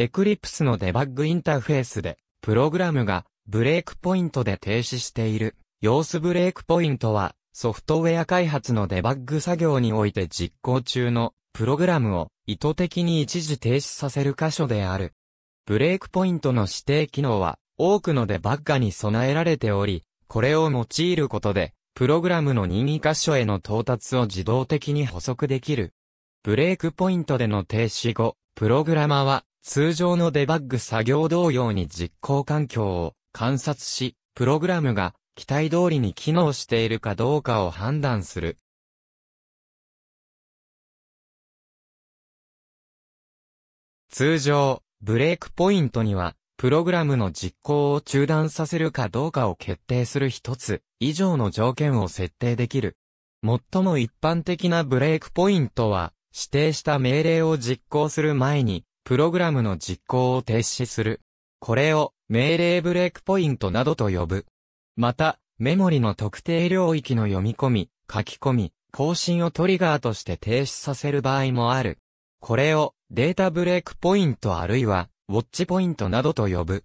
エクリプスのデバッグインターフェースで、プログラムがブレークポイントで停止している。様子ブレークポイントは、ソフトウェア開発のデバッグ作業において実行中のプログラムを意図的に一時停止させる箇所である。ブレークポイントの指定機能は多くのデバッガに備えられており、これを用いることで、プログラムの任意箇所への到達を自動的に補足できる。ブレークポイントでの停止後、プログラマは通常のデバッグ作業同様に実行環境を観察し、プログラムが期待通りに機能しているかどうかを判断する。通常、ブレークポイントには、プログラムの実行を中断させるかどうかを決定する一つ以上の条件を設定できる。最も一般的なブレークポイントは、指定した命令を実行する前に、プログラムの実行を停止する。これを命令ブレークポイントなどと呼ぶ。また、メモリの特定領域の読み込み、書き込み、更新をトリガーとして停止させる場合もある。これをデータブレークポイントあるいはウォッチポイントなどと呼ぶ。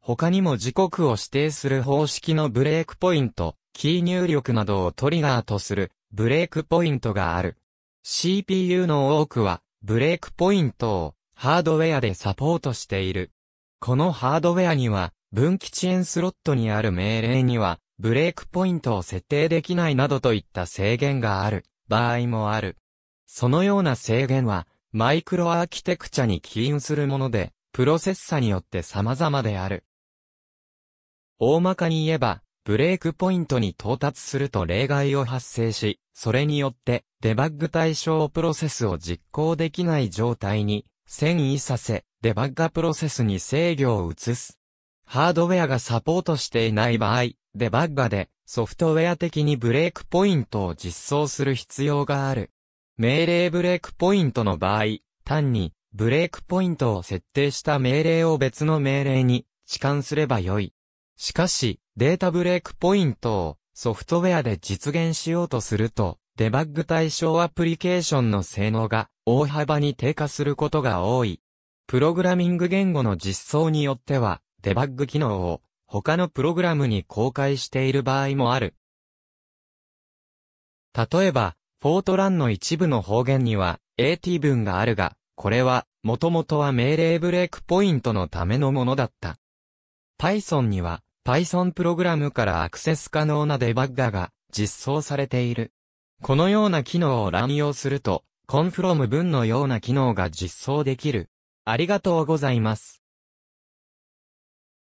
他にも時刻を指定する方式のブレークポイント、キー入力などをトリガーとするブレークポイントがある。CPU の多くはブレークポイントをハードウェアでサポートしている。このハードウェアには、分岐遅延スロットにある命令には、ブレークポイントを設定できないなどといった制限がある場合もある。そのような制限は、マイクロアーキテクチャに起因するもので、プロセッサによって様々である。大まかに言えば、ブレークポイントに到達すると例外を発生し、それによってデバッグ対象プロセスを実行できない状態に遷移させ、デバッガプロセスに制御を移す。ハードウェアがサポートしていない場合、デバッガでソフトウェア的にブレークポイントを実装する必要がある。命令ブレークポイントの場合、単にブレークポイントを設定した命令を別の命令に置換すればよい。しかし、データブレークポイントをソフトウェアで実現しようとすると、デバッグ対象アプリケーションの性能が大幅に低下することが多い。プログラミング言語の実装によっては、デバッグ機能を他のプログラムに公開している場合もある。例えば、フォートランの一部の方言には AT 文があるが、これは、もともとは命令ブレークポイントのためのものだった。Python には、Python プログラムからアクセス可能なデバッガが実装されている。このような機能を乱用すると、コンフロム文のような機能が実装できる。ありがとうございます。